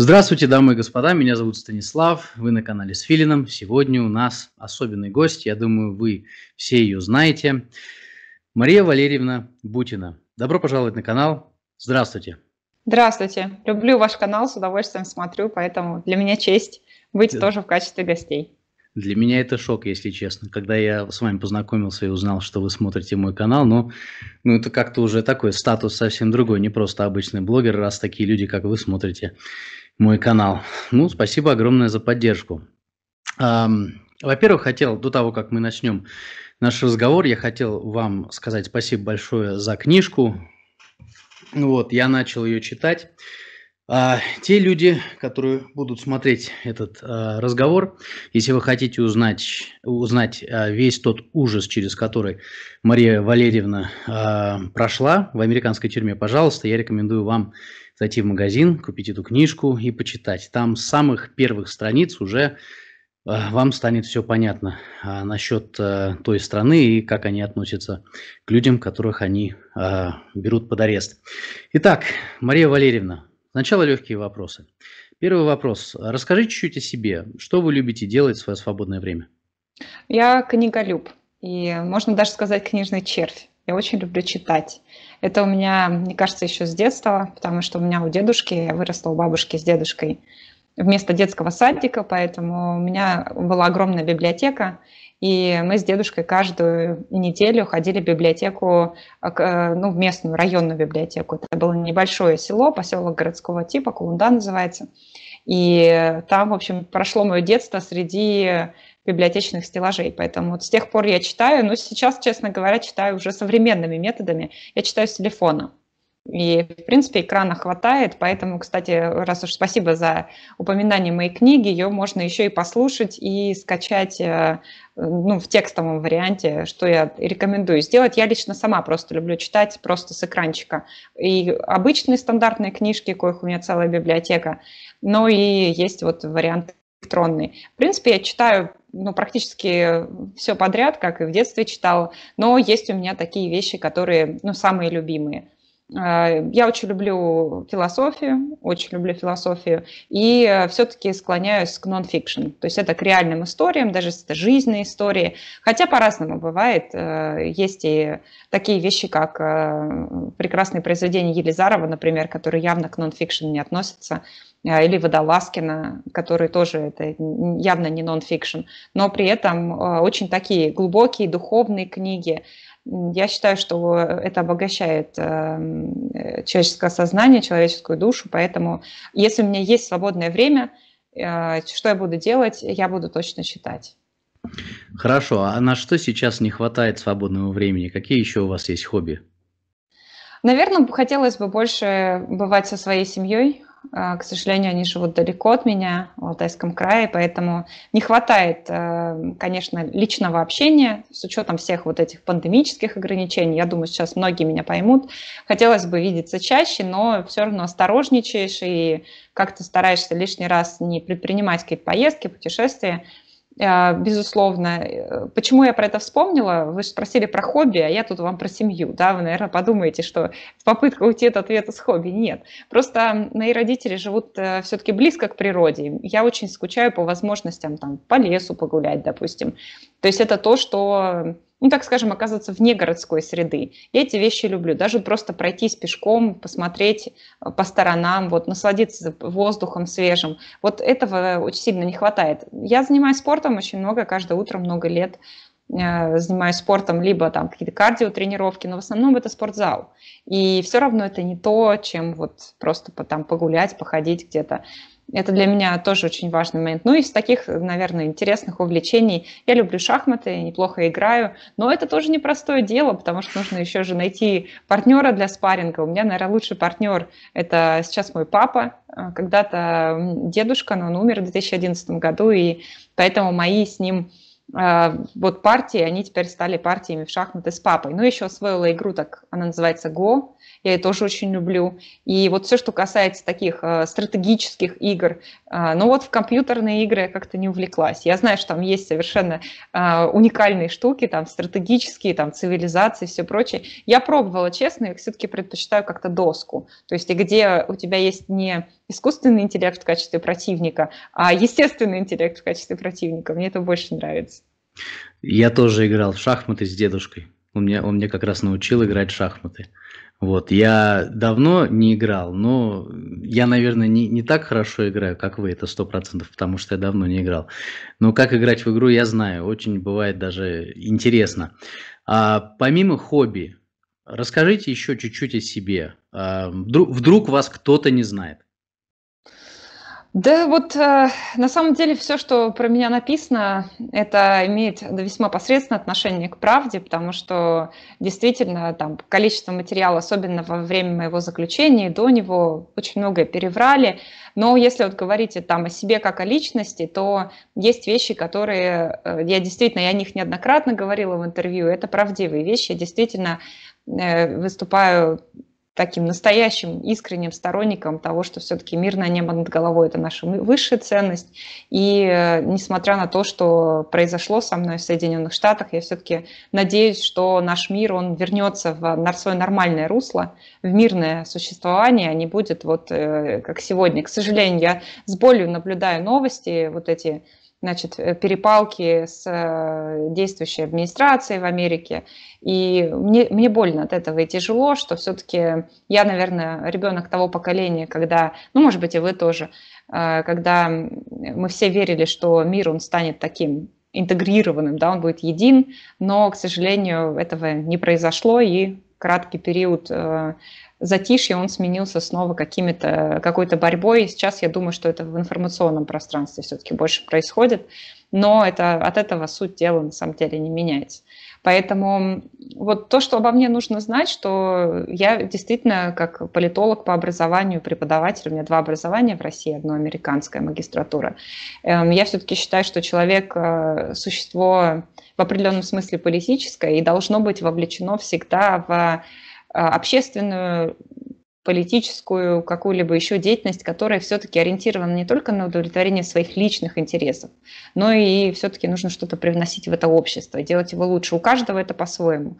Здравствуйте, дамы и господа, меня зовут Станислав, вы на канале с Филином. Сегодня у нас особенный гость, я думаю, вы все ее знаете. Мария Валерьевна Бутина. Добро пожаловать на канал. Здравствуйте. Здравствуйте. Люблю ваш канал, с удовольствием смотрю, поэтому для меня честь быть да. тоже в качестве гостей. Для меня это шок, если честно. Когда я с вами познакомился и узнал, что вы смотрите мой канал, но ну, ну, это как-то уже такой статус совсем другой, не просто обычный блогер, раз такие люди, как вы, смотрите мой канал. Ну, спасибо огромное за поддержку. Во-первых, хотел до того, как мы начнем наш разговор, я хотел вам сказать спасибо большое за книжку. Вот, я начал ее читать. А, те люди, которые будут смотреть этот а, разговор, если вы хотите узнать, узнать а, весь тот ужас, через который Мария Валерьевна а, прошла в американской тюрьме, пожалуйста, я рекомендую вам зайти в магазин, купить эту книжку и почитать. Там с самых первых страниц уже э, вам станет все понятно а, насчет э, той страны и как они относятся к людям, которых они а, берут под арест. Итак, Мария Валерьевна, сначала легкие вопросы. Первый вопрос. Расскажите чуть-чуть о себе. Что вы любите делать в свое свободное время? Я книголюб и, можно даже сказать, книжный червь. Я очень люблю читать. Это у меня, мне кажется, еще с детства, потому что у меня у дедушки, я выросла у бабушки с дедушкой вместо детского садика, поэтому у меня была огромная библиотека, и мы с дедушкой каждую неделю ходили в библиотеку, э, э, ну, в местную районную библиотеку. Это было небольшое село, поселок городского типа, Кулунда называется. И там, в общем, прошло мое детство среди библиотечных стеллажей. Поэтому вот с тех пор я читаю, но сейчас, честно говоря, читаю уже современными методами. Я читаю с телефона. И, в принципе, экрана хватает, поэтому, кстати, раз уж спасибо за упоминание моей книги, ее можно еще и послушать и скачать э, ну, в текстовом варианте, что я рекомендую сделать. Я лично сама просто люблю читать просто с экранчика. И обычные стандартные книжки, коих у меня целая библиотека, но и есть вот вариант электронный. В принципе, я читаю ну, практически все подряд, как и в детстве читала, но есть у меня такие вещи, которые, ну, самые любимые. А, я очень люблю философию, очень люблю философию, и все-таки склоняюсь к нон-фикшн, то есть это к реальным историям, даже это жизненные истории, хотя по-разному бывает. Э, есть и такие вещи, как э, прекрасные произведения Елизарова, например, которые явно к нон-фикшн не относятся, Э, или Водолазкина, которые тоже это явно не нон-фикшн, но при этом э, очень такие глубокие духовные книги. Я считаю, что это обогащает э, человеческое сознание, человеческую душу, поэтому если у меня есть свободное время, что я буду делать, я буду точно читать. Хорошо, а на что сейчас не хватает свободного времени? Какие еще у вас есть хобби? Наверное, хотелось бы больше бывать со своей семьей, а, к сожалению, они живут далеко от меня, в Алтайском крае, поэтому не хватает, э, конечно, личного общения с учетом всех вот этих пандемических ограничений. Я думаю, сейчас многие меня поймут. Хотелось бы видеться чаще, но все равно осторожничаешь и как-то стараешься лишний раз не предпринимать какие-то поездки, путешествия, а, безусловно. Э, почему я про это вспомнила? Вы же спросили про хобби, а я тут вам про семью. Да? Вы, наверное, подумаете, что попытка уйти от ответа с хобби. Нет. Просто мои родители живут э, все-таки близко к природе. Я очень скучаю по возможностям там, по лесу погулять, допустим. То есть это то, что ну, так скажем, оказаться вне городской среды. Я эти вещи люблю. Даже просто пройтись пешком, посмотреть э, по сторонам, вот, насладиться воздухом свежим. Вот этого э, очень сильно не хватает. Я занимаюсь спортом очень много, каждое утро много лет э, занимаюсь спортом, либо там какие-то кардио тренировки, но в основном это спортзал. И все равно это не то, чем вот просто там погулять, походить где-то. Это для меня тоже очень важный момент. Ну, из таких, наверное, интересных увлечений. Я люблю шахматы, неплохо играю, но это тоже непростое дело, потому что нужно еще же найти партнера для спарринга. У меня, наверное, лучший партнер – это сейчас мой папа, а, когда-то дедушка, но он умер в 2011 году, и поэтому мои с ним а, вот партии, они теперь стали партиями в шахматы с папой. Ну, еще освоила игру, так она называется «Го», я ее тоже очень люблю. И вот все, что касается таких э, стратегических игр, э, ну вот в компьютерные игры я как-то не увлеклась. Я знаю, что там есть совершенно э, уникальные штуки, там стратегические, там цивилизации, все прочее. Я пробовала, честно, я все-таки предпочитаю как-то доску. То есть где у тебя есть не искусственный интеллект в качестве противника, а естественный интеллект в качестве противника. Мне это больше нравится. Я тоже играл в шахматы с дедушкой. Он меня, он мне как раз научил играть в шахматы. Вот, я давно не играл, но я, наверное, не, не так хорошо играю, как вы, это 100%, потому что я давно не играл. Но как играть в игру, я знаю, очень бывает даже интересно. А, помимо хобби, расскажите еще чуть-чуть о себе. А, вдруг, вдруг вас кто-то не знает. Да вот э, на самом деле все, что про меня написано, это имеет весьма посредственное отношение к правде, потому что действительно там количество материала, особенно во время моего заключения и до него, очень многое переврали. Но если вот говорите там о себе как о личности, то есть вещи, которые э, я действительно, я о них неоднократно говорила в интервью, это правдивые вещи, я действительно э, выступаю таким настоящим, искренним сторонником того, что все-таки мирное небо над головой – это наша высшая ценность. И э, несмотря на то, что произошло со мной в Соединенных Штатах, я все-таки надеюсь, что наш мир, он вернется в свое нормальное русло, в мирное существование, а не будет вот э, как сегодня. К сожалению, я с болью наблюдаю новости, вот эти значит, э, перепалки с э, действующей администрацией в Америке. И мне, мне больно от этого и тяжело, что все-таки я, наверное, ребенок того поколения, когда, ну, может быть, и вы тоже, э, когда мы все верили, что мир, он станет таким интегрированным, да, он будет един, но, к сожалению, этого не произошло, и краткий период затишье он сменился снова какими-то, какой-то борьбой. И сейчас я думаю, что это в информационном пространстве все-таки больше происходит. Но это, от этого суть дела на самом деле не меняется. Поэтому вот то, что обо мне нужно знать, что я действительно как политолог по образованию, преподаватель, у меня два образования в России, одно американская магистратура. Эм, я все-таки считаю, что человек э, – существо в определенном смысле политическое и должно быть вовлечено всегда в а, общественную, политическую, какую-либо еще деятельность, которая все-таки ориентирована не только на удовлетворение своих личных интересов, но и все-таки нужно что-то привносить в это общество, делать его лучше. У каждого это по-своему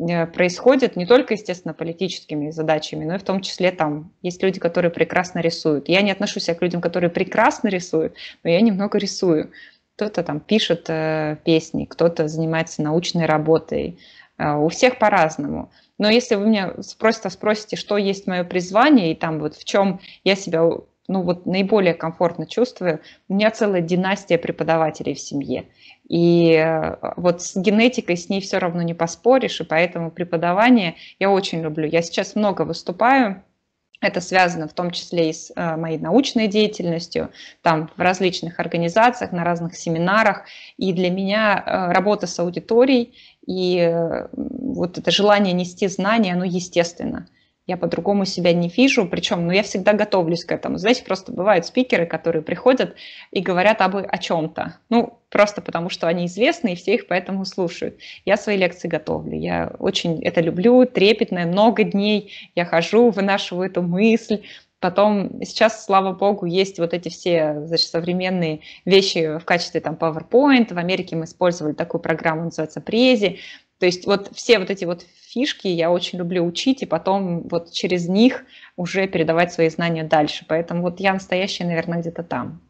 э, происходит не только, естественно, политическими задачами, но и в том числе там есть люди, которые прекрасно рисуют. Я не отношусь к людям, которые прекрасно рисуют, но я немного рисую. Кто-то там пишет э, песни, кто-то занимается научной работой. Э, у всех по-разному. Но если вы меня просто спросите, что есть мое призвание и там вот в чем я себя ну вот наиболее комфортно чувствую, у меня целая династия преподавателей в семье. И э, вот с генетикой с ней все равно не поспоришь, и поэтому преподавание я очень люблю. Я сейчас много выступаю, это связано в том числе и с э, моей научной деятельностью, там в различных организациях, на разных семинарах. И для меня э, работа с аудиторией и э, вот это желание нести знания, оно естественно я по-другому себя не вижу, причем, ну, я всегда готовлюсь к этому. Знаете, просто бывают спикеры, которые приходят и говорят об, о чем-то, ну, просто потому что они известны, и все их поэтому слушают. Я свои лекции готовлю, я очень это люблю, трепетное, много дней я хожу, вынашиваю эту мысль, Потом сейчас, слава богу, есть вот эти все значит, современные вещи в качестве там PowerPoint. В Америке мы использовали такую программу, называется Prezi. То есть вот все вот эти вот фишки я очень люблю учить, и потом вот через них уже передавать свои знания дальше. Поэтому вот я настоящая, наверное, где-то там.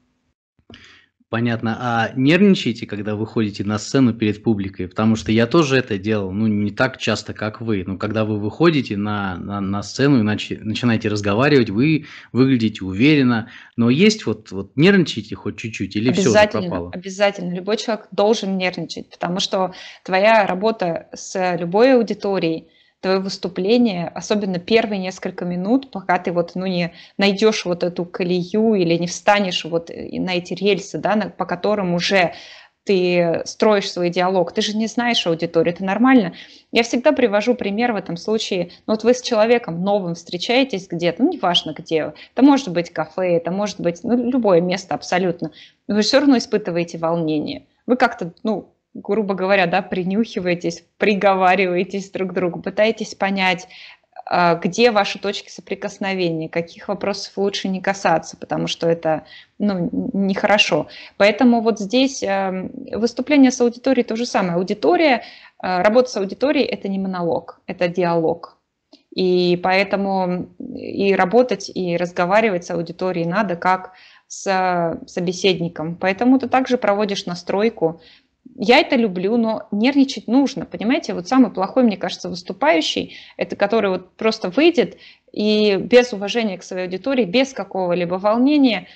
Понятно. А нервничаете, когда выходите на сцену перед публикой? Потому что я тоже это делал, ну, не так часто, как вы. Но когда вы выходите на, на, на сцену и начи, начинаете разговаривать, вы выглядите уверенно. Но есть вот, вот нервничаете хоть чуть-чуть или все уже пропало? Обязательно. Любой человек должен нервничать, потому что твоя работа с любой аудиторией – твое выступление, особенно первые несколько минут, пока ты вот, ну, не найдешь вот эту колею или не встанешь вот э, на эти рельсы, да, на, по которым уже ты строишь свой диалог, ты же не знаешь аудиторию, это нормально. Я всегда привожу пример в этом случае, ну вот вы с человеком новым встречаетесь где-то, ну неважно где, это может быть кафе, это может быть ну, любое место абсолютно, но вы все равно испытываете волнение. Вы как-то, ну, грубо говоря, да, принюхиваетесь, приговариваетесь друг к другу, пытаетесь понять, а, где ваши точки соприкосновения, каких вопросов лучше не касаться, потому что это ну, нехорошо. Поэтому вот здесь э, выступление с аудиторией то же самое. Аудитория, э, работа с аудиторией – это не монолог, это диалог. И поэтому и работать, и разговаривать с аудиторией надо как с э, собеседником. Поэтому ты также проводишь настройку, я это люблю, но нервничать нужно, понимаете? Вот самый плохой, мне кажется, выступающий, это который вот просто выйдет и без уважения к своей аудитории, без какого-либо волнения,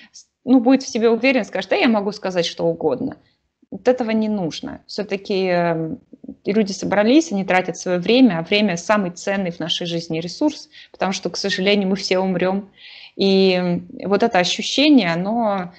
ну, будет в себе уверен, скажет, да, я могу сказать что угодно. Вот этого не нужно. Все-таки эм, люди собрались, они тратят свое время, а время самый ценный в нашей жизни ресурс, потому что, к сожалению, мы все умрем. И эм, вот это ощущение, оно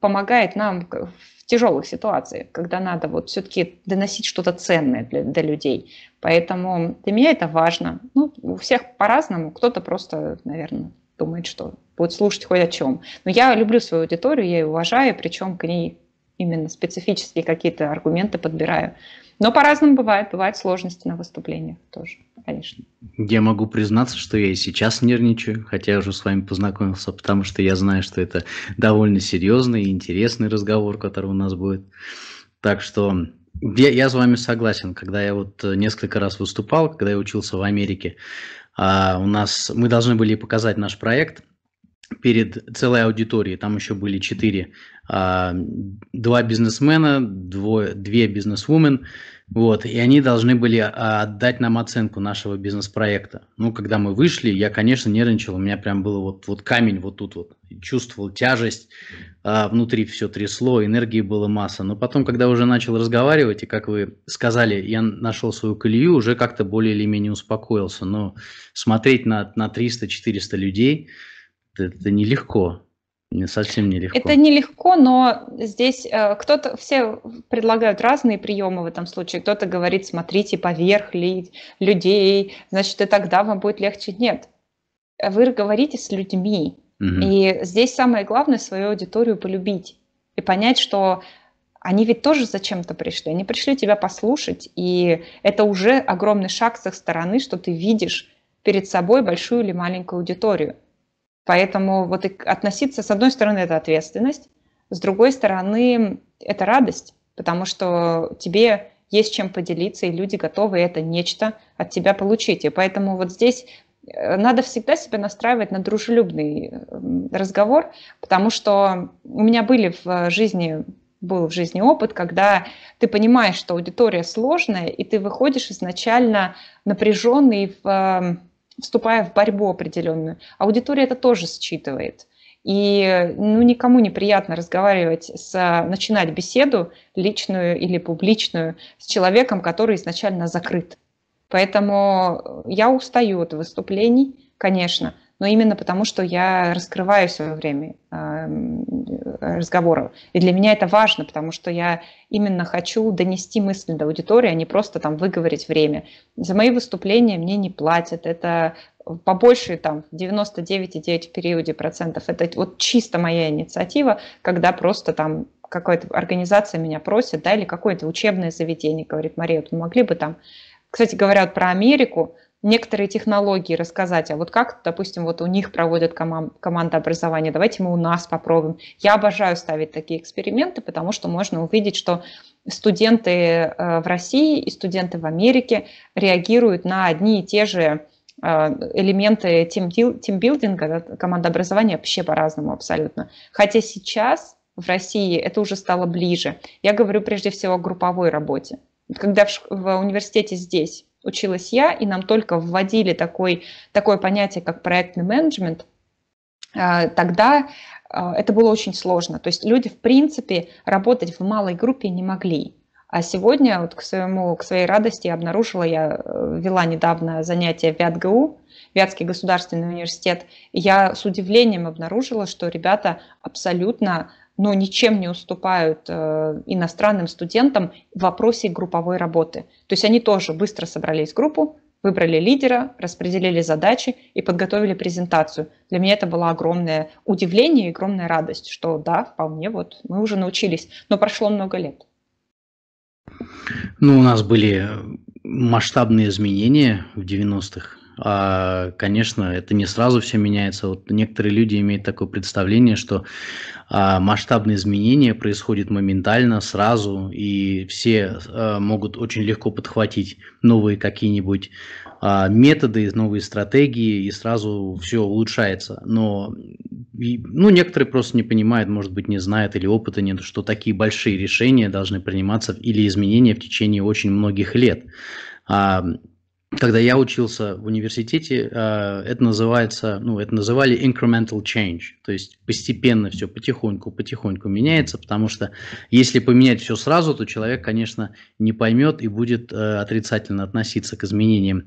помогает нам в тяжелых ситуациях, когда надо вот все-таки доносить что-то ценное для, для людей. Поэтому для меня это важно. Ну, у всех по-разному. Кто-то просто, наверное, думает, что будет слушать хоть о чем. Но я люблю свою аудиторию, я ее уважаю, причем к ней именно специфические какие-то аргументы подбираю. Но по-разному бывает. Бывают сложности на выступлениях тоже, конечно. Я могу признаться, что я и сейчас нервничаю, хотя я уже с вами познакомился, потому что я знаю, что это довольно серьезный и интересный разговор, который у нас будет. Так что я, я с вами согласен. Когда я вот несколько раз выступал, когда я учился в Америке, а, у нас мы должны были показать наш проект – перед целой аудиторией. Там еще были четыре, а, два бизнесмена, двое, две бизнесвумен, вот, и они должны были а, отдать нам оценку нашего бизнес-проекта. Ну, когда мы вышли, я, конечно, нервничал, у меня прям был вот, вот камень вот тут вот, чувствовал тяжесть, а, внутри все трясло, энергии было масса. Но потом, когда уже начал разговаривать, и, как вы сказали, я нашел свою колею, уже как-то более или менее успокоился. Но смотреть на, на 300-400 людей – это, это нелегко. Не совсем нелегко. Это нелегко, но здесь э, кто-то, все предлагают разные приемы в этом случае. Кто-то говорит, смотрите поверх ли, людей, значит, и тогда вам будет легче. Нет, вы говорите с людьми. Угу. И здесь самое главное свою аудиторию полюбить и понять, что они ведь тоже зачем-то пришли. Они пришли тебя послушать, и это уже огромный шаг с их стороны, что ты видишь перед собой большую или маленькую аудиторию. Поэтому вот относиться, с одной стороны, это ответственность, с другой стороны, это радость, потому что тебе есть чем поделиться, и люди готовы это нечто от тебя получить. И поэтому вот здесь э, надо всегда себя настраивать на дружелюбный разговор, потому что у меня были в жизни был в жизни опыт, когда ты понимаешь, что аудитория сложная, и ты выходишь изначально напряженный в эм, вступая в борьбу определенную. Аудитория это тоже считывает. И ну, никому неприятно разговаривать, с, начинать беседу личную или публичную с человеком, который изначально закрыт. Поэтому я устаю от выступлений, конечно, но именно потому, что я раскрываюсь во время эм, разговоров. И для меня это важно, потому что я именно хочу донести мысль до аудитории, а не просто там выговорить время. За мои выступления мне не платят, это побольше там 99,9 периоде процентов. Это вот чисто моя инициатива, когда просто там какая-то организация меня просит, да, или какое-то учебное заведение говорит, Мария, вот мы могли бы там... Кстати, говорят про Америку, некоторые технологии рассказать, а вот как, допустим, вот у них проводят коман- командообразование, давайте мы у нас попробуем. Я обожаю ставить такие эксперименты, потому что можно увидеть, что студенты э, в России и студенты в Америке реагируют на одни и те же э, элементы тимбилдинга, образования вообще по-разному абсолютно. Хотя сейчас в России это уже стало ближе. Я говорю прежде всего о групповой работе. Когда в, в университете здесь училась я, и нам только вводили такой, такое понятие, как проектный менеджмент, а, тогда а, это было очень сложно. То есть люди, в принципе, работать в малой группе не могли. А сегодня, вот к, своему, к своей радости, обнаружила, я э, вела недавно занятие в ВятГУ, Вятский государственный университет, и я с удивлением обнаружила, что ребята абсолютно но ничем не уступают э, иностранным студентам в вопросе групповой работы. То есть они тоже быстро собрались в группу, выбрали лидера, распределили задачи и подготовили презентацию. Для меня это было огромное удивление и огромная радость, что да, вполне вот мы уже научились, но прошло много лет. Ну, у нас были масштабные изменения в 90-х, а, конечно, это не сразу все меняется. Вот некоторые люди имеют такое представление, что а, масштабные изменения происходят моментально, сразу, и все а, могут очень легко подхватить новые какие-нибудь методы, новые стратегии, и сразу все улучшается. Но ну, некоторые просто не понимают, может быть, не знают или опыта нет, что такие большие решения должны приниматься или изменения в течение очень многих лет когда я учился в университете, а, это называется, ну, это называли incremental change, то есть постепенно все потихоньку, потихоньку меняется, потому что если поменять все сразу, то человек, конечно, не поймет и будет э, отрицательно относиться к изменениям.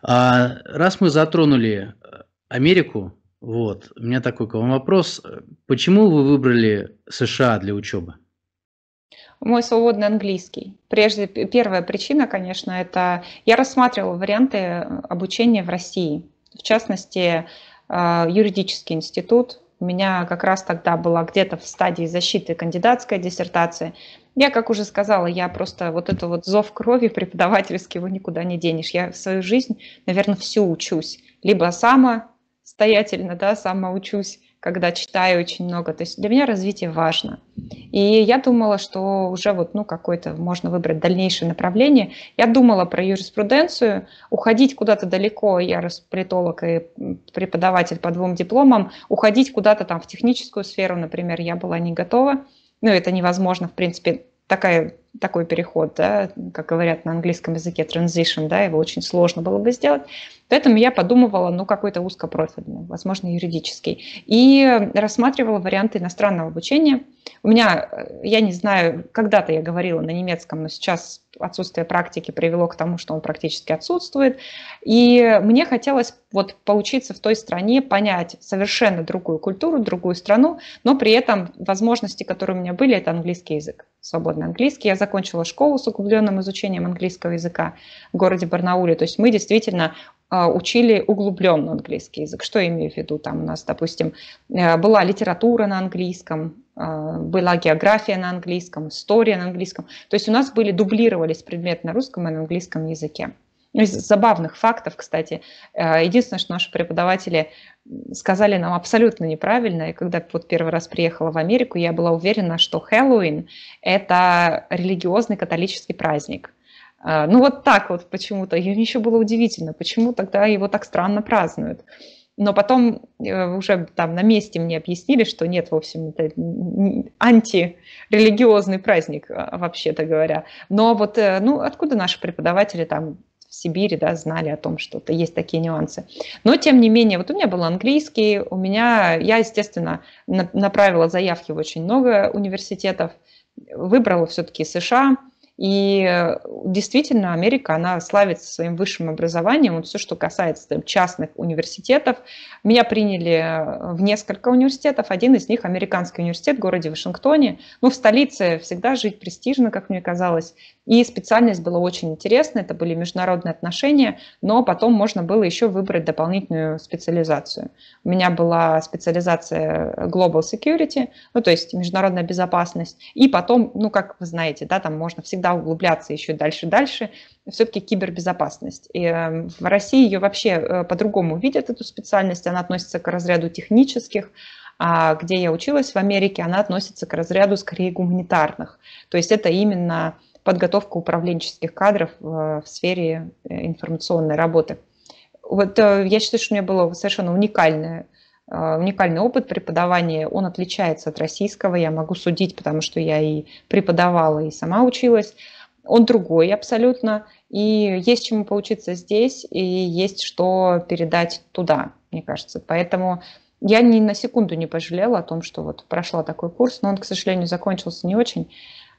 А, раз мы затронули э, Америку, вот, у меня такой к вам вопрос: почему вы выбрали США для учебы? мой свободный английский. Прежде, первая причина, конечно, это я рассматривала варианты э, обучения в России. В частности, э, юридический институт. У меня как раз тогда была где-то в стадии защиты кандидатская диссертация. Я, как уже сказала, я просто вот это вот зов крови преподавательский, его никуда не денешь. Я в свою жизнь, наверное, всю учусь. Либо сама, стоятельно, да, сама учусь, когда читаю очень много. То есть для меня развитие важно. И я думала, что уже вот, ну, какое-то можно выбрать дальнейшее направление. Я думала про юриспруденцию, уходить куда-то далеко, я расплитолог и преподаватель по двум дипломам, уходить куда-то там в техническую сферу, например, я была не готова. Ну, это невозможно, в принципе, такая, такой переход, да, как говорят на английском языке, transition, да, его очень сложно было бы сделать. Поэтому я подумывала, ну, какой-то узкопрофильный, возможно, юридический. И рассматривала варианты иностранного обучения. У меня, э, я не знаю, когда-то я говорила на немецком, но сейчас отсутствие практики привело к тому, что он практически отсутствует. И мне хотелось вот поучиться в той стране, понять совершенно другую культуру, другую страну, но при этом возможности, которые у меня были, это английский язык, свободный английский. Я закончила школу с углубленным изучением английского языка в городе Барнауле. То есть мы действительно а, учили углубленно английский язык. Что я имею в виду? Там у нас, допустим, э, была литература на английском, а, была география на английском, история на английском. То есть у нас были, дублировались предметы на русском и на английском языке. Ну, из забавных фактов, кстати, э, единственное, что наши преподаватели сказали нам абсолютно неправильно, и когда вот первый раз приехала в Америку, я была уверена, что Хэллоуин – это религиозный католический праздник – а, ну вот так вот почему-то. И еще было удивительно, почему тогда его так странно празднуют. Но потом э, уже там на месте мне объяснили, что нет, в общем, это антирелигиозный праздник, а, вообще-то говоря. Но вот, э, ну, откуда наши преподаватели там в Сибири, да, знали о том, что -то, есть такие нюансы. Но, тем не менее, вот у меня был английский, у меня, я, естественно, направила заявки в очень много университетов, выбрала все-таки США, и э, действительно, Америка, она славится своим высшим образованием. Вот все, что касается там, частных университетов. Меня приняли э, в несколько университетов. Один из них – американский университет в городе Вашингтоне. Ну, в столице всегда жить престижно, как мне казалось. И специальность была очень интересная. Это были международные отношения. Но потом можно было еще выбрать дополнительную специализацию. У меня была специализация Global Security, ну, то есть международная безопасность. И потом, ну, как вы знаете, да, там можно всегда туда углубляться еще дальше, дальше, все-таки кибербезопасность. И эм, в России ее вообще э, по-другому видят, эту специальность, она относится к разряду технических, а где я училась в Америке, она относится к разряду скорее гуманитарных. То есть это именно подготовка управленческих кадров в сфере э, информационной работы. Вот э, я считаю, что у меня было совершенно уникальное а, уникальный опыт преподавания, он отличается от российского, я могу судить, потому что я и преподавала, и сама училась. Он другой абсолютно, и есть чему поучиться здесь, и есть что передать туда, мне кажется. Поэтому я ни на секунду не пожалела о том, что вот прошла такой курс, но он, к сожалению, закончился не очень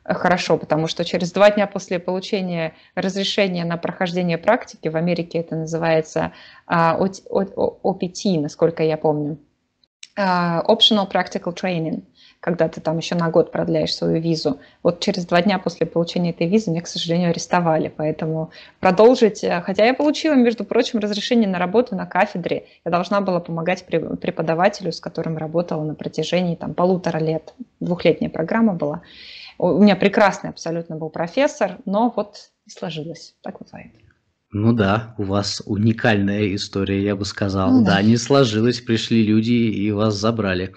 хорошо, потому что через два дня после получения разрешения на прохождение практики, в Америке это называется OPT, а, насколько я помню, а, Optional Practical Training, когда ты там еще на год продляешь свою визу. Вот через два дня после получения этой визы меня, к сожалению, арестовали, поэтому продолжить... Э, хотя я получила, между прочим, разрешение на работу на кафедре. Я должна была помогать преподавателю, с которым работала на протяжении там полутора лет. Двухлетняя программа была. У меня прекрасный абсолютно был профессор, но вот не сложилось. Так вот бывает. Ну да, у вас уникальная история, я бы сказал. Ну, да. да, не сложилось, пришли люди и вас забрали.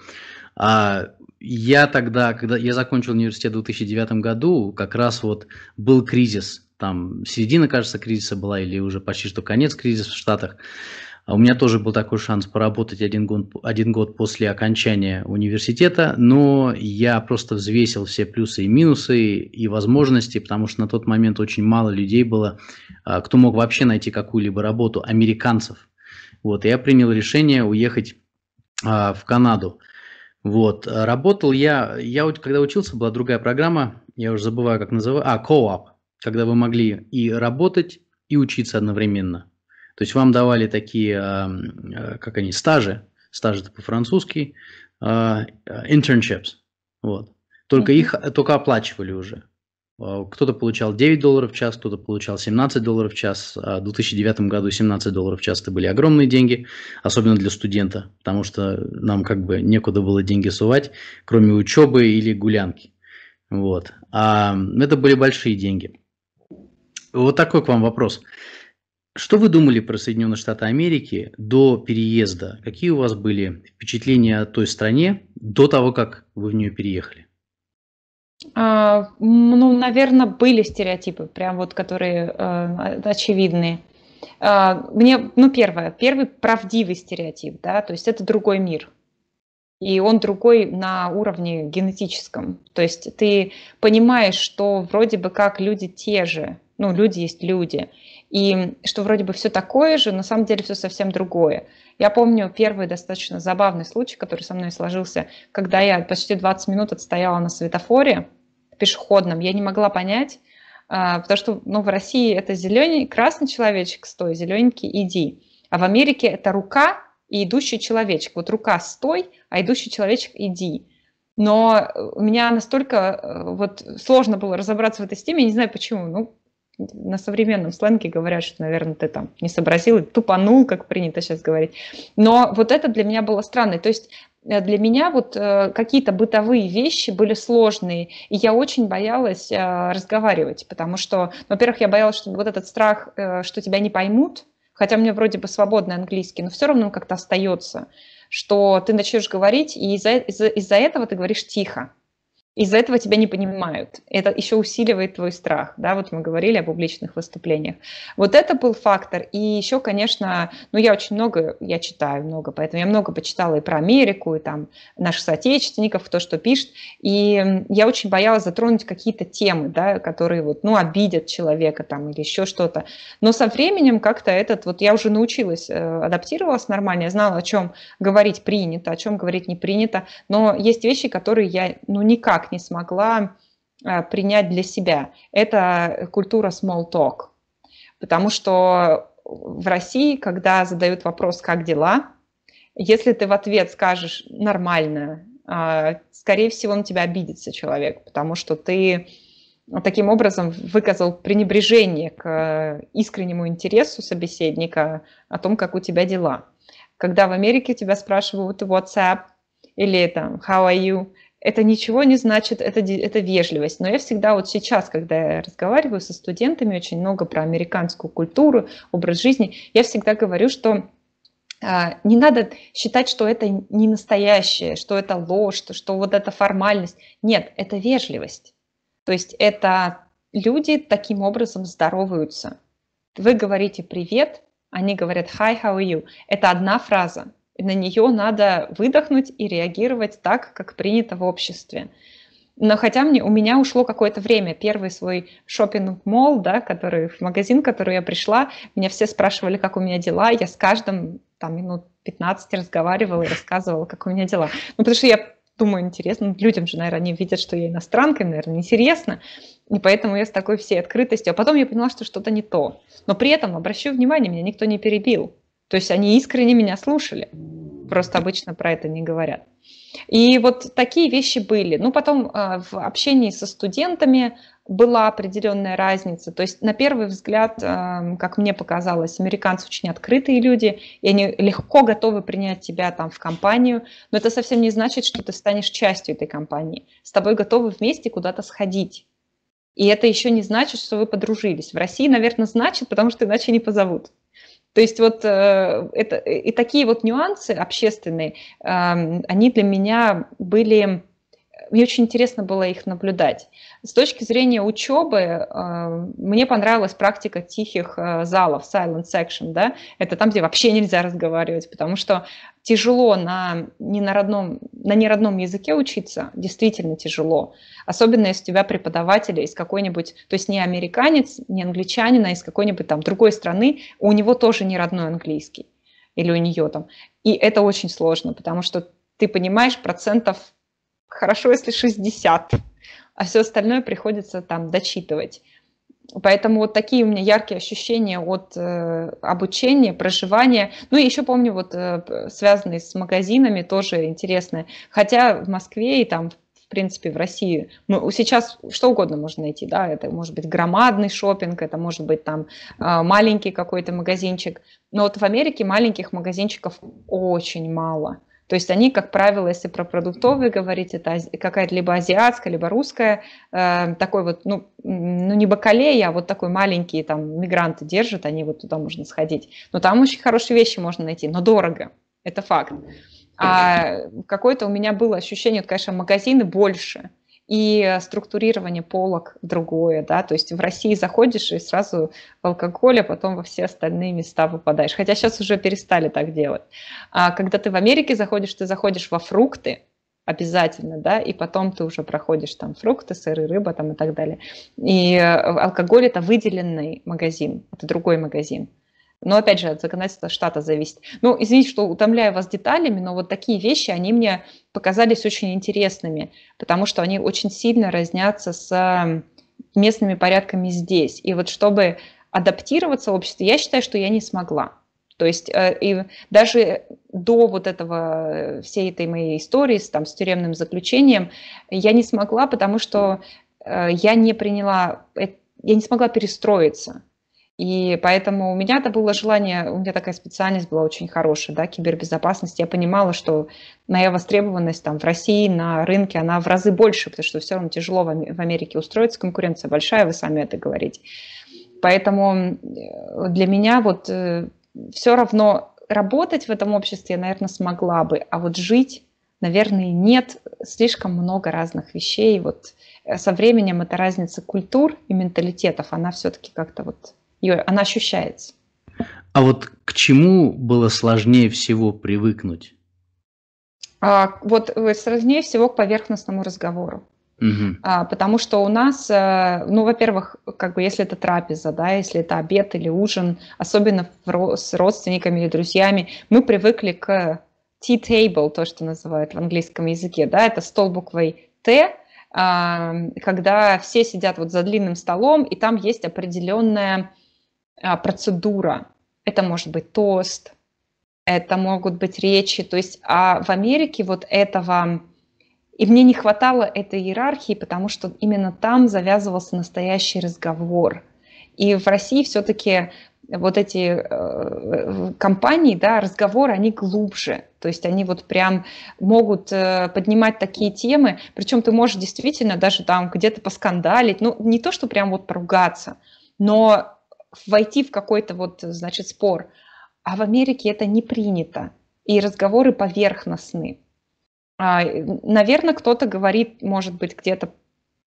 А я тогда, когда я закончил университет в 2009 году, как раз вот был кризис, там середина, кажется, кризиса была или уже почти что конец кризиса в Штатах. А у меня тоже был такой шанс поработать один год, один год после окончания университета, но я просто взвесил все плюсы и минусы и возможности, потому что на тот момент очень мало людей было, а, кто мог вообще найти какую-либо работу, американцев. Вот, и я принял решение уехать а, в Канаду. Вот, работал я, я когда учился, была другая программа, я уже забываю, как называю, а, КОАП, когда вы могли и работать, и учиться одновременно. То есть вам давали такие, а, а, как они, стажи, стажи это по-французски, а, internships, вот. Только mm-hmm. их только оплачивали уже. Кто-то получал 9 долларов в час, кто-то получал 17 долларов в час. В 2009 году 17 долларов в час это были огромные деньги, особенно для студента, потому что нам как бы некуда было деньги сувать, кроме учебы или гулянки. Вот. А это были большие деньги. Вот такой к вам вопрос. Uh, что вы думали про Соединенные Штаты Америки до переезда? Какие у вас были впечатления о той стране до того, как вы в нее переехали? А, ну, наверное, были стереотипы, прям вот, которые э, очевидные. А, мне, ну, первое, первый правдивый стереотип, да, то есть это другой мир, и он другой на уровне генетическом. То есть ты понимаешь, что вроде бы как люди те же, ну, люди есть люди, и что вроде бы все такое же, но на самом деле все совсем другое. Я помню первый достаточно забавный случай, который со мной сложился, когда я почти 20 минут отстояла на светофоре пешеходном, я не могла понять, а, потому что ну, в России это зеленый, красный человечек, стой, зелененький, иди. А в Америке это рука и идущий человечек. Вот рука стой, а идущий человечек иди. Но у меня настолько э, вот сложно было разобраться в этой системе, я не знаю почему. Ну, на современном сленге говорят, что, наверное, ты там не сообразил, тупанул, как принято сейчас говорить. Но вот это для меня было странно. То есть э, для меня вот э, какие-то бытовые вещи были сложные, и я очень боялась э, разговаривать, потому что, ну, во-первых, я боялась, что вот этот страх, что тебя не поймут, хотя у меня вроде бы свободный английский, но все равно он как-то остается, что ты начнешь говорить, и из-за из этого ты говоришь тихо из-за этого тебя не понимают. Это еще усиливает твой страх, да, вот мы говорили о публичных выступлениях. Вот это был фактор. И еще, конечно, ну я очень много, я читаю много, поэтому я много почитала и про Америку, и там наших соотечественников, то, что пишет. И я очень боялась затронуть какие-то темы, да, которые вот, ну, обидят человека там или еще что-то. Но со временем как-то этот, вот я уже научилась, э, адаптировалась нормально, я знала, о чем говорить принято, о чем говорить не принято, но есть вещи, которые я, ну, никак не смогла а, принять для себя. Это культура small talk. Потому что в России, когда задают вопрос «как дела?», если ты в ответ скажешь «нормально», а, скорее всего, на тебя обидится человек, потому что ты таким образом выказал пренебрежение к э, искреннему интересу собеседника о том, как у тебя дела. Когда в Америке тебя спрашивают WhatsApp или там «How are you?», это ничего не значит, это, это вежливость. Но я всегда вот сейчас, когда я разговариваю со студентами очень много про американскую культуру, образ жизни, я всегда говорю, что а, не надо считать, что это не настоящее, что это ложь, что, что вот это формальность. Нет, это вежливость. То есть это люди таким образом здороваются. Вы говорите «привет», они говорят «hi, how are you». Это одна фраза, на нее надо выдохнуть и реагировать так, как принято в обществе. Но хотя мне, у меня ушло какое-то время, первый свой шопинг мол да, который, в магазин, в который я пришла, меня все спрашивали, как у меня дела, я с каждым там минут 15 разговаривала и рассказывала, как у меня дела. Ну, потому что я думаю, интересно, ну, людям же, наверное, они видят, что я иностранка, им, наверное, интересно, и поэтому я с такой всей открытостью. А потом я поняла, что что-то не то. Но при этом, обращу внимание, меня никто не перебил. То есть они искренне меня слушали, просто обычно про это не говорят. И вот такие вещи были. Ну, потом а, в общении со студентами была определенная разница. То есть, на первый взгляд, а, как мне показалось, американцы очень открытые люди, и они легко готовы принять тебя там в компанию, но это совсем не значит, что ты станешь частью этой компании. С тобой готовы вместе куда-то сходить. И это еще не значит, что вы подружились. В России, наверное, значит, потому что иначе не позовут. То есть вот э, это, и такие вот нюансы общественные, эм, они для меня были мне очень интересно было их наблюдать. С точки зрения учебы, эм, мне понравилась практика тихих э, залов, silent section, да, это там, где вообще нельзя разговаривать, потому что тяжело на, не на, родном, на неродном языке учиться, действительно тяжело. Особенно если у тебя преподаватель из какой-нибудь, то есть не американец, не англичанин, а из какой-нибудь там другой страны, у него тоже не родной английский или у нее там. И это очень сложно, потому что ты понимаешь процентов, хорошо, если 60, а все остальное приходится там дочитывать. Поэтому вот такие у меня яркие ощущения от э, обучения, проживания. Ну и еще помню, вот э, связанные с магазинами, тоже интересно. Хотя в Москве и там в принципе, в России. Мы, ну, сейчас что угодно можно найти, да, это может быть громадный шопинг, это может быть там э, маленький какой-то магазинчик. Но вот в Америке маленьких магазинчиков очень мало. То есть они, как правило, если про продуктовые говорить, это какая-то либо азиатская, либо русская, э, такой вот, ну, ну не бакалея, а вот такой маленький там мигранты держат, они вот туда можно сходить. Но там очень хорошие вещи можно найти, но дорого, это факт. А какое-то у меня было ощущение, вот, конечно, магазины больше, и структурирование полок другое, да, то есть в России заходишь и сразу в алкоголь, а потом во все остальные места попадаешь, хотя сейчас уже перестали так делать. А когда ты в Америке заходишь, ты заходишь во фрукты, обязательно, да, и потом ты уже проходишь там фрукты, сыры, рыба там и так далее. И э, алкоголь это выделенный магазин, это другой магазин. Но опять же, от законодательства штата зависит. Ну, извините, что утомляю вас деталями, но вот такие вещи, они мне показались очень интересными, потому что они очень сильно разнятся с местными порядками здесь. И вот чтобы адаптироваться в обществе, я считаю, что я не смогла. То есть э, и даже до вот этого, э, всей этой моей истории с, там, с тюремным заключением я не смогла, потому что э, я не приняла, я не смогла перестроиться. И поэтому у меня это было желание, у меня такая специальность была очень хорошая, да, кибербезопасность. Я понимала, что моя востребованность там в России на рынке, она в разы больше, потому что все равно тяжело в Америке устроиться, конкуренция большая, вы сами это говорите. Поэтому э, для меня вот э, все равно работать в этом обществе я, наверное, смогла бы, а вот жить, наверное, нет слишком много разных вещей. Вот э, со временем эта разница культур и менталитетов, она все-таки как-то вот Юль, она ощущается. А вот к чему было сложнее всего привыкнуть? А, вот э, сложнее всего к поверхностному разговору. Угу. А, потому что у нас, э, ну, во-первых, как бы если это трапеза, да, если это обед или ужин, особенно в, с родственниками или друзьями, мы привыкли к tea table, то, что называют в английском языке, да, это стол буквой Т, когда все сидят вот за длинным столом, и там есть определенная а, процедура. Это может быть тост, это могут быть речи. То есть а в Америке вот этого... И мне не хватало этой иерархии, потому что именно там завязывался настоящий разговор. И в России все-таки вот эти э, компании, да, разговоры, они глубже. То есть они вот прям могут э, поднимать такие темы. Причем ты можешь действительно даже там где-то поскандалить. Ну, не то, что прям вот поругаться, но войти в какой-то вот, значит, спор. А в Америке это не принято. И разговоры поверхностны. А, Наверное, кто-то говорит, может быть, где-то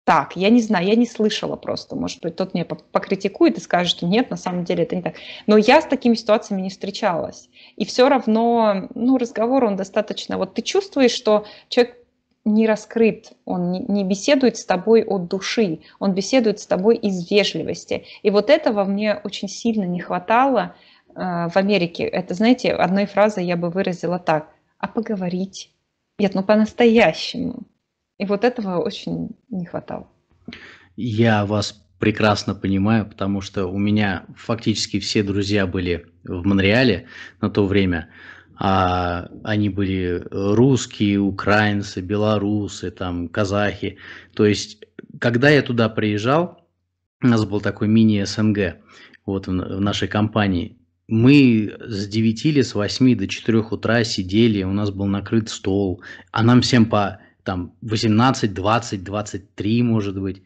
так. Я не знаю, я не слышала просто. Может быть, тот меня покритикует и скажет, что нет, на самом деле это не так. Но я с такими ситуациями не встречалась. И все равно, ну, разговор, он достаточно... Вот ты чувствуешь, что человек не раскрыт, он не беседует с тобой от души, он беседует с тобой из вежливости. И вот этого мне очень сильно не хватало э, в Америке. Это, знаете, одной фразой я бы выразила так. А поговорить? Нет, ну по-настоящему. И вот этого очень не хватало. Я вас прекрасно понимаю, потому что у меня фактически все друзья были в Монреале на то время – а они были русские, украинцы, белорусы, там, казахи. То есть, когда я туда приезжал, у нас был такой мини-СНГ вот, в, в нашей компании, мы с 9 или с 8 до 4 утра сидели, у нас был накрыт стол, а нам всем по там 18, 20, 23, может быть.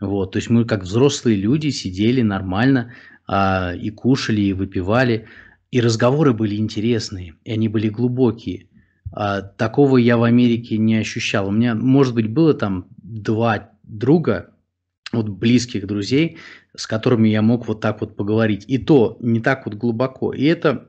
Вот, то есть мы как взрослые люди сидели нормально а, и кушали, и выпивали. И разговоры были интересные, и они были глубокие. А, такого я в Америке не ощущал. У меня, может быть, было там два друга, вот близких друзей, с которыми я мог вот так вот поговорить. И то не так вот глубоко. И это,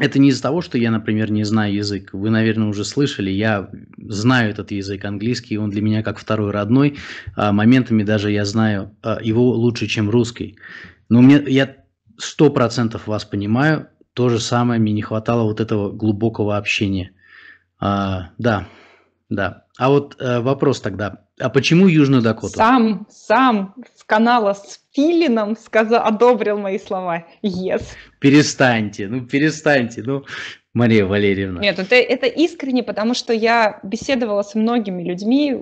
это не из-за того, что я, например, не знаю язык. Вы, наверное, уже слышали, я знаю этот язык английский, он для меня как второй родной. А моментами даже я знаю а, его лучше, чем русский. Но мне, я сто процентов вас понимаю, то же самое, мне не хватало вот этого глубокого общения. А, да, да. А вот э, вопрос тогда, а почему Южную Дакоту? Сам, сам с канала с Филином сказал, одобрил мои слова. Yes. Перестаньте, ну перестаньте, ну Мария Валерьевна. Нет, это, это искренне, потому что я беседовала с многими людьми,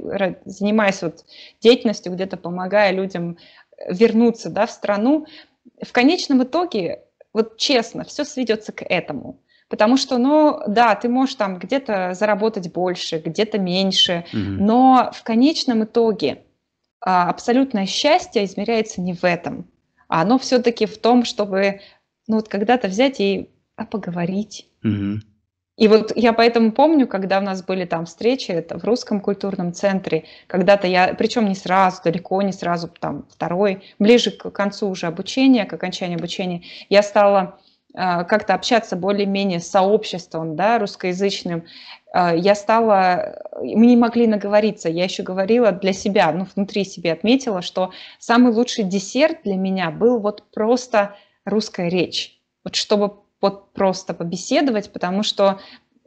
занимаясь вот деятельностью, где-то помогая людям вернуться да, в страну. В конечном итоге вот честно, все сведется к этому. Потому что, ну, да, ты можешь там где-то заработать больше, где-то меньше, угу. но в конечном итоге а, абсолютное счастье измеряется не в этом, а оно все-таки в том, чтобы, ну, вот когда-то взять и а, поговорить. Угу и вот я поэтому помню, когда у нас были там встречи это в русском культурном центре, когда-то я, причем не сразу, далеко не сразу, там второй, ближе к концу уже обучения, к окончанию обучения, я стала а, как-то общаться более-менее с сообществом да, русскоязычным, а, я стала, мы не могли наговориться, я еще говорила для себя, ну, внутри себя отметила, что самый лучший десерт для меня был вот просто русская речь. Вот чтобы вот просто побеседовать, потому что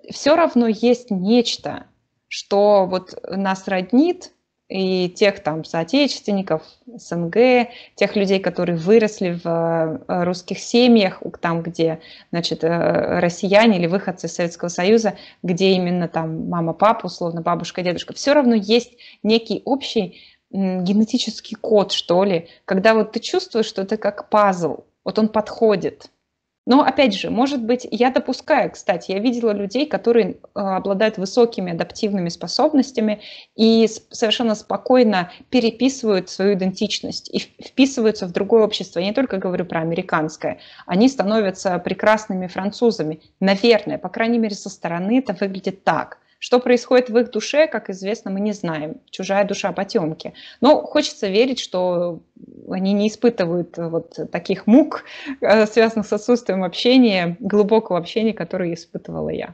все равно есть нечто, что вот нас роднит, и тех там соотечественников, СНГ, тех людей, которые выросли в э, русских семьях, там, где, значит, э, россияне или выходцы из Советского Союза, где именно там мама, папа, условно, бабушка, дедушка, все равно есть некий общий генетический код, что ли, когда вот ты чувствуешь, что это как пазл, вот он подходит – но опять же, может быть, я допускаю, кстати, я видела людей, которые э, обладают высокими адаптивными способностями и совершенно спокойно переписывают свою идентичность и вписываются в другое общество. Я не только говорю про американское. Они становятся прекрасными французами. Наверное, по крайней мере, со стороны это выглядит так. Что происходит в их душе, как известно, мы не знаем. Чужая душа потемки. Но хочется верить, что они не испытывают э, вот таких мук, э, связанных с отсутствием общения, глубокого общения, которое испытывала я.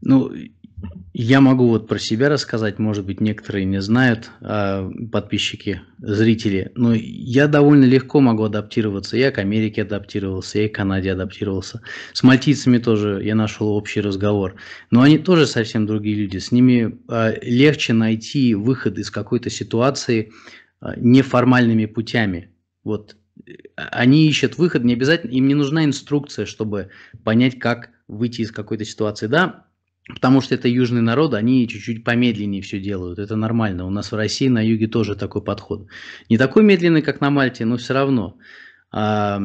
Ну, я могу вот про себя рассказать, может быть, некоторые не знают, а, подписчики, зрители, но я довольно легко могу адаптироваться. Я к Америке адаптировался, я и к Канаде адаптировался. С мальтийцами тоже я нашел общий разговор. Но они тоже совсем другие люди. С ними а, легче найти выход из какой-то ситуации а, неформальными путями. Вот э, они ищут выход, не обязательно, им не нужна инструкция, чтобы понять, как выйти из какой-то ситуации. Да, Потому что это южные народы, они чуть-чуть помедленнее все делают. Это нормально. У нас в России на юге тоже такой подход. Не такой медленный, как на Мальте, но все равно. А,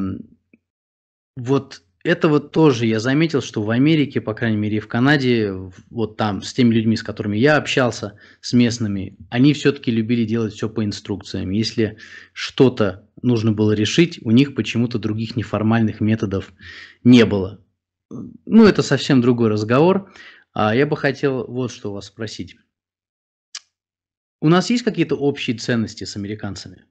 вот это вот тоже я заметил, что в Америке, по крайней мере, и в Канаде, вот там с теми людьми, с которыми я общался, с местными, они все-таки любили делать все по инструкциям. Если что-то нужно было решить, у них почему-то других неформальных методов не было. Ну, это совсем другой разговор. А Я бы хотел вот что у вас спросить. У нас есть какие-то общие ценности с американцами?